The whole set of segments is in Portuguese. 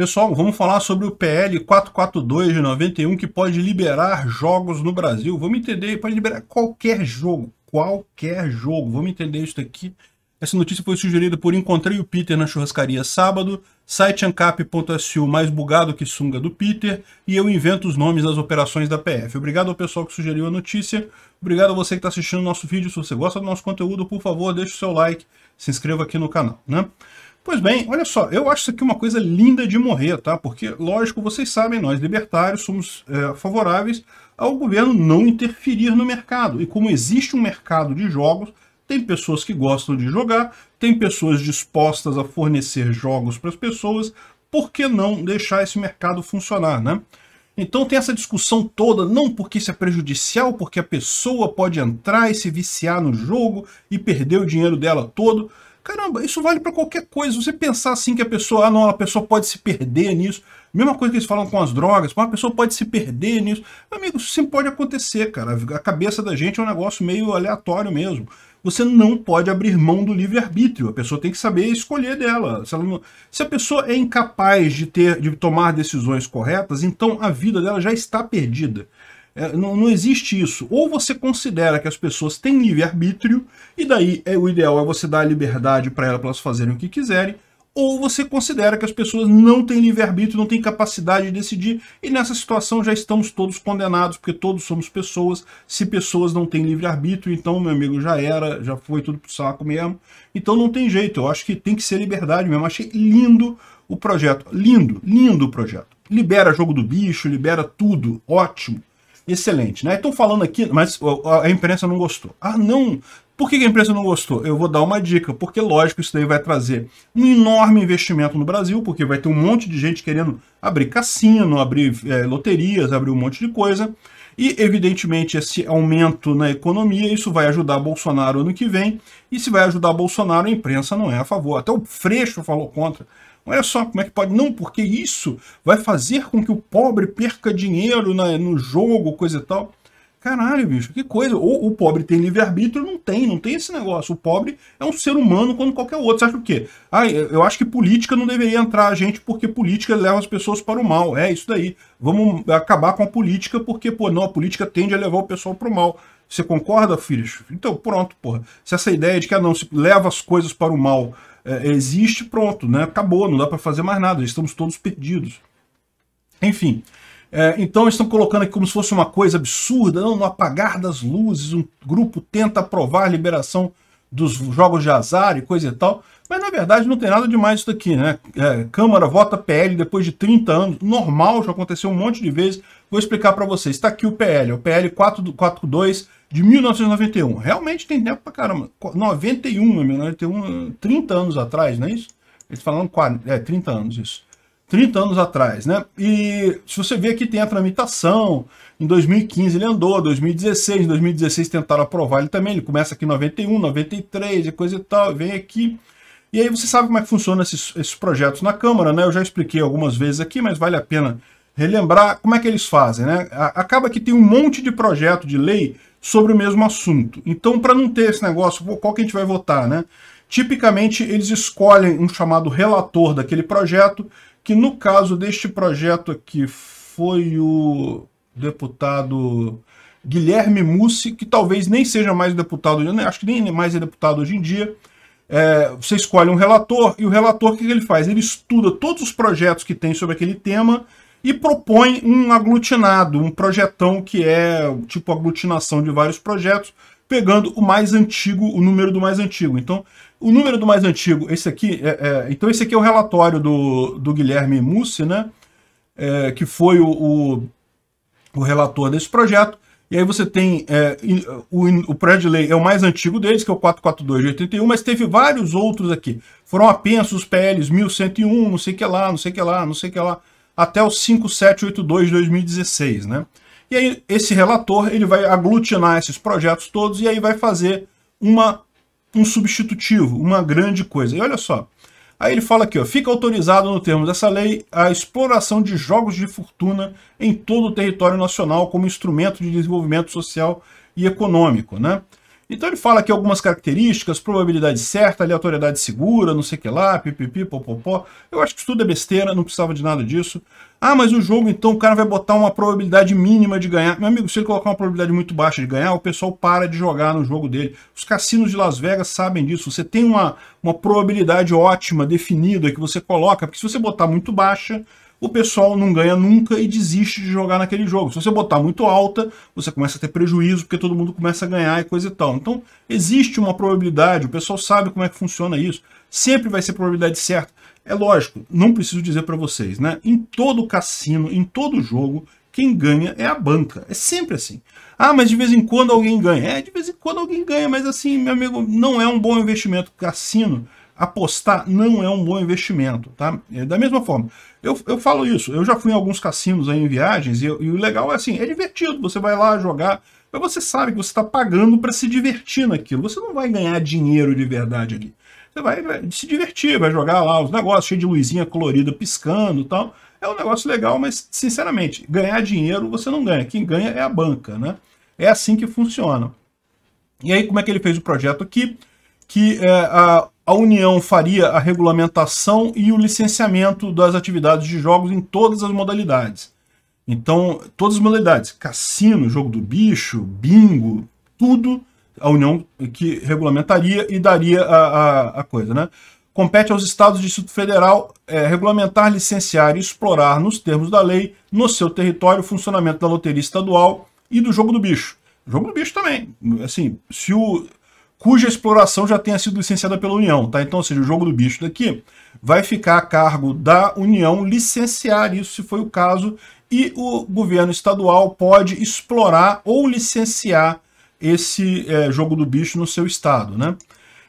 Pessoal, vamos falar sobre o PL 442 de 91 que pode liberar jogos no Brasil. Vamos entender, pode liberar qualquer jogo, qualquer jogo. Vamos entender isso aqui. Essa notícia foi sugerida por Encontrei o Peter na churrascaria sábado, site ancap.su mais bugado que sunga do Peter e eu invento os nomes das operações da PF. Obrigado ao pessoal que sugeriu a notícia, obrigado a você que está assistindo o nosso vídeo. Se você gosta do nosso conteúdo, por favor, deixe o seu like, se inscreva aqui no canal. Né? Pois bem, olha só, eu acho isso aqui uma coisa linda de morrer, tá? Porque, lógico, vocês sabem, nós libertários somos é, favoráveis ao governo não interferir no mercado. E como existe um mercado de jogos, tem pessoas que gostam de jogar, tem pessoas dispostas a fornecer jogos para as pessoas, por que não deixar esse mercado funcionar, né? Então tem essa discussão toda, não porque isso é prejudicial, porque a pessoa pode entrar e se viciar no jogo e perder o dinheiro dela todo. Caramba, isso vale para qualquer coisa. Você pensar assim que a pessoa, ah, não, a pessoa pode se perder nisso. Mesma coisa que eles falam com as drogas, uma pessoa pode se perder nisso. Amigo, isso sempre pode acontecer, cara. A cabeça da gente é um negócio meio aleatório mesmo. Você não pode abrir mão do livre-arbítrio. A pessoa tem que saber escolher dela. Se, não... Se, a pessoa é incapaz de ter, de tomar decisões corretas, então a vida dela já está perdida. É, não, não existe isso. Ou você considera que as pessoas têm livre-arbítrio, e daí é, o ideal é você dar a liberdade para elas, elas fazerem o que quiserem, ou você considera que as pessoas não têm livre-arbítrio, não têm capacidade de decidir, e nessa situação já estamos todos condenados, porque todos somos pessoas, se pessoas não têm livre-arbítrio, então, meu amigo, já era, já foi tudo pro saco mesmo, então não tem jeito, eu acho que tem que ser liberdade mesmo, achei lindo o projeto, lindo, lindo o projeto, libera jogo do bicho, libera tudo, ótimo, Excelente, né? Estão falando aqui, mas a imprensa não gostou. Ah, não! Por que a imprensa não gostou? Eu vou dar uma dica, porque lógico isso daí vai trazer um enorme investimento no Brasil, porque vai ter um monte de gente querendo abrir cassino, abrir é, loterias, abrir um monte de coisa. E, evidentemente, esse aumento na economia, isso vai ajudar Bolsonaro ano que vem. E se vai ajudar Bolsonaro, a imprensa não é a favor. Até o Freixo falou contra. Olha só como é que pode. Não, porque isso vai fazer com que o pobre perca dinheiro na, no jogo, coisa e tal. Caralho, bicho, que coisa. Ou o pobre tem livre-arbítrio, não tem, não tem esse negócio. O pobre é um ser humano como qualquer outro. Você acha o quê? Ah, eu acho que política não deveria entrar a gente porque política leva as pessoas para o mal. É isso daí. Vamos acabar com a política porque, pô, não, a política tende a levar o pessoal para o mal. Você concorda, filho Então, pronto, porra. Se essa ideia de que, ah, não, se leva as coisas para o mal é, existe, pronto, né? acabou, não dá para fazer mais nada, estamos todos perdidos. Enfim, é, então eles estão colocando aqui como se fosse uma coisa absurda, não, no apagar das luzes, um grupo tenta aprovar a liberação dos jogos de azar e coisa e tal. Mas na verdade não tem nada demais isso daqui, né? É, Câmara vota PL depois de 30 anos, normal, já aconteceu um monte de vezes. Vou explicar para vocês. Está aqui o PL, é o PL 442 de 1991. Realmente tem tempo para caramba. 91, 91, 30 anos atrás, não é isso? Eles falando 40, é, 30 anos isso. 30 anos atrás, né? E se você ver aqui tem a tramitação, em 2015 ele andou, 2016, 2016 tentaram aprovar ele também, ele começa aqui em 91, 93 e coisa e tal, vem aqui. E aí você sabe como é que funcionam esses, esses projetos na Câmara, né? Eu já expliquei algumas vezes aqui, mas vale a pena relembrar como é que eles fazem, né? Acaba que tem um monte de projeto de lei sobre o mesmo assunto. Então, para não ter esse negócio, qual que a gente vai votar, né? Tipicamente, eles escolhem um chamado relator daquele projeto que no caso deste projeto aqui foi o deputado Guilherme Mussi, que talvez nem seja mais deputado, acho que nem mais é deputado hoje em dia, é, você escolhe um relator e o relator o que ele faz? Ele estuda todos os projetos que tem sobre aquele tema e propõe um aglutinado, um projetão que é tipo aglutinação de vários projetos pegando o mais antigo, o número do mais antigo. Então, o número do mais antigo, esse aqui, é, é, então esse aqui é o relatório do, do Guilherme Mussi, né? É, que foi o, o, o, relator desse projeto. E aí você tem é, o, o projeto de lei é o mais antigo deles, que é o 442 de 81, mas teve vários outros aqui. Foram apenas os PLs 1101, não sei que lá, não sei que lá, não sei que lá, até o 5782 de 2016, né? E aí esse relator ele vai aglutinar esses projetos todos e aí vai fazer uma, um substitutivo, uma grande coisa. E olha só, aí ele fala aqui, ó, fica autorizado no termo dessa lei a exploração de jogos de fortuna em todo o território nacional como instrumento de desenvolvimento social e econômico, né? Então ele fala aqui algumas características, probabilidade certa, aleatoriedade segura, não sei o que lá, pipipi, popopó. Eu acho que isso tudo é besteira, não precisava de nada disso. Ah, mas o jogo, então, o cara vai botar uma probabilidade mínima de ganhar. Meu amigo, se ele colocar uma probabilidade muito baixa de ganhar, o pessoal para de jogar no jogo dele. Os cassinos de Las Vegas sabem disso. Você tem uma, uma probabilidade ótima, definida, que você coloca, porque se você botar muito baixa, o pessoal não ganha nunca e desiste de jogar naquele jogo. Se você botar muito alta, você começa a ter prejuízo, porque todo mundo começa a ganhar e coisa e tal. Então, existe uma probabilidade, o pessoal sabe como é que funciona isso, sempre vai ser probabilidade certa. É lógico, não preciso dizer para vocês, né? Em todo cassino, em todo jogo, quem ganha é a banca. É sempre assim. Ah, mas de vez em quando alguém ganha. É, de vez em quando alguém ganha, mas assim, meu amigo, não é um bom investimento. Cassino apostar não é um bom investimento, tá? É, da mesma forma, eu, eu falo isso, eu já fui em alguns cassinos aí em viagens, e, e o legal é assim, é divertido, você vai lá jogar, mas você sabe que você está pagando para se divertir naquilo, você não vai ganhar dinheiro de verdade ali. Você vai, vai se divertir, vai jogar lá os negócios cheio de luzinha colorida piscando e tal, é um negócio legal, mas sinceramente, ganhar dinheiro você não ganha, quem ganha é a banca, né? É assim que funciona. E aí como é que ele fez o projeto aqui? Que é, a, a União faria a regulamentação e o licenciamento das atividades de jogos em todas as modalidades. Então, todas as modalidades, cassino, jogo do bicho, bingo, tudo a União que regulamentaria e daria a, a, a coisa, né? Compete aos estados e Distrito Federal é, regulamentar, licenciar e explorar, nos termos da lei, no seu território, o funcionamento da loteria estadual e do jogo do bicho. Jogo do bicho também. Assim, se o cuja exploração já tenha sido licenciada pela União, tá? Então, ou seja, o jogo do bicho daqui vai ficar a cargo da União licenciar isso, se foi o caso, e o governo estadual pode explorar ou licenciar esse é, jogo do bicho no seu estado, né?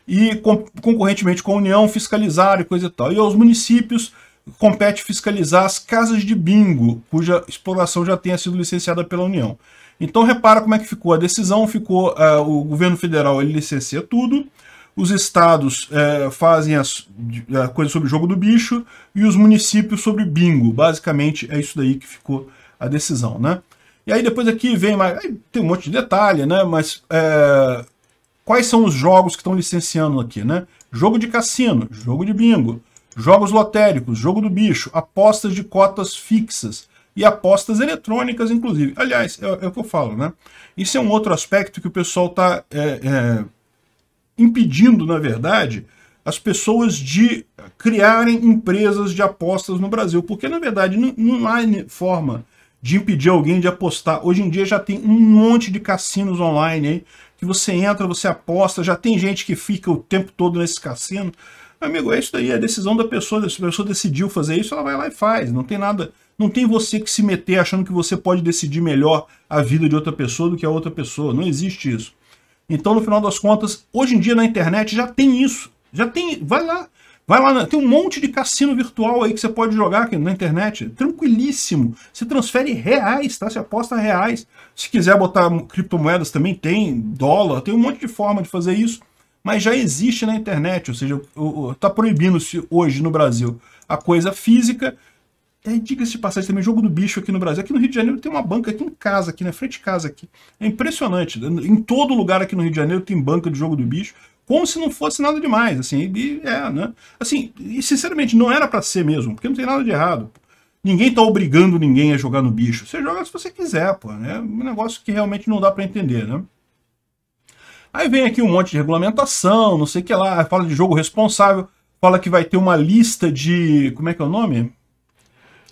E com, concorrentemente com a União, fiscalizar e coisa e tal. E os municípios compete fiscalizar as casas de bingo, cuja exploração já tenha sido licenciada pela União. Então repara como é que ficou a decisão, ficou uh, o governo federal ele licencia tudo, os estados uh, fazem as, a coisa sobre o jogo do bicho e os municípios sobre bingo. Basicamente é isso daí que ficou a decisão, né? E aí depois aqui vem mais, tem um monte de detalhe, né? Mas uh, quais são os jogos que estão licenciando aqui, né? Jogo de cassino, jogo de bingo, jogos lotéricos, jogo do bicho, apostas de cotas fixas e apostas eletrônicas, inclusive. Aliás, é, é o que eu falo, né? Isso é um outro aspecto que o pessoal está é, é, impedindo, na verdade, as pessoas de criarem empresas de apostas no Brasil. Porque, na verdade, não, não há forma de impedir alguém de apostar. Hoje em dia já tem um monte de cassinos online aí, que você entra, você aposta, já tem gente que fica o tempo todo nesse cassino. Amigo, é isso daí, é a decisão da pessoa. Se a pessoa decidiu fazer isso, ela vai lá e faz. Não tem nada, não tem você que se meter achando que você pode decidir melhor a vida de outra pessoa do que a outra pessoa. Não existe isso. Então, no final das contas, hoje em dia na internet já tem isso. Já tem, vai lá. Vai lá, tem um monte de cassino virtual aí que você pode jogar aqui na internet, tranquilíssimo. Você transfere reais, tá? Você aposta reais. Se quiser botar criptomoedas também tem, dólar, tem um monte de forma de fazer isso mas já existe na internet, ou seja, está proibindo-se hoje no Brasil a coisa física. É, Diga-se de passagem também, jogo do bicho aqui no Brasil. Aqui no Rio de Janeiro tem uma banca aqui em casa, aqui na né, frente de casa. aqui. É impressionante. Em todo lugar aqui no Rio de Janeiro tem banca de jogo do bicho, como se não fosse nada demais. Assim, e, é, né? Assim, e sinceramente, não era para ser mesmo, porque não tem nada de errado. Ninguém está obrigando ninguém a jogar no bicho. Você joga se você quiser, pô. É um negócio que realmente não dá para entender, né? Aí vem aqui um monte de regulamentação, não sei o que lá, fala de jogo responsável, fala que vai ter uma lista de... como é que é o nome?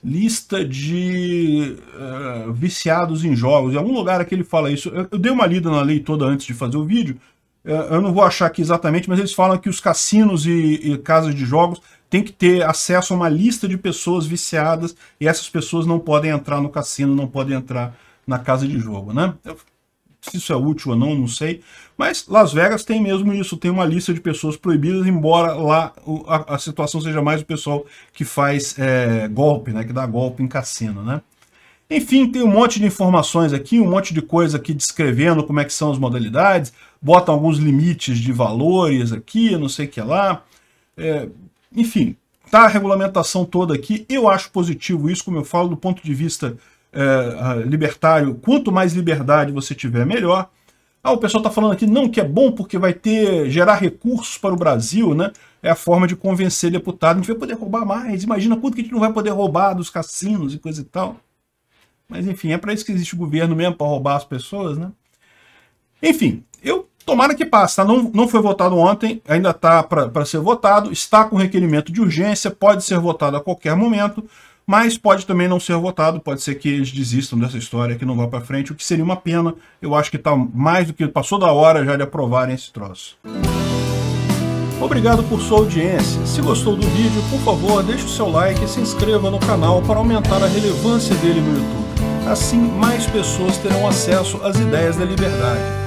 Lista de uh, viciados em jogos. Em algum lugar aqui ele fala isso. Eu, eu, dei uma lida na lei toda antes de fazer o vídeo, uh, eu não vou achar aqui exatamente, mas eles falam que os cassinos e, e casas de jogos têm que ter acesso a uma lista de pessoas viciadas e essas pessoas não podem entrar no cassino, não podem entrar na casa de jogo, né? Eu, se isso é útil ou não, não sei. Mas Las Vegas tem mesmo isso, tem uma lista de pessoas proibidas, embora lá a, a situação seja mais o pessoal que faz é, golpe, né? Que dá golpe em cassino, né? Enfim, tem um monte de informações aqui, um monte de coisa aqui descrevendo como é que são as modalidades, botam alguns limites de valores aqui, não sei o que lá. É, enfim, tá a regulamentação toda aqui. Eu acho positivo isso, como eu falo, do ponto de vista é, libertário, quanto mais liberdade você tiver, melhor. Ah, o pessoal está falando aqui, não, que é bom porque vai ter gerar recursos para o Brasil, né? É a forma de convencer deputado, a gente vai poder roubar mais, imagina quanto que a gente não vai poder roubar dos cassinos e coisa e tal. Mas enfim, é para isso que existe o governo mesmo, para roubar as pessoas, né? Enfim, eu tomara que passe, tá? Não, não foi votado ontem, ainda está para ser votado, está com requerimento de urgência, pode ser votado a qualquer momento mas pode também não ser votado, pode ser que eles desistam dessa história, que não vá para frente, o que seria uma pena. Eu acho que está mais do que passou da hora já de aprovarem esse troço. Obrigado por sua audiência. Se gostou do vídeo, por favor, deixe o seu like e se inscreva no canal para aumentar a relevância dele no YouTube. Assim, mais pessoas terão acesso às ideias da liberdade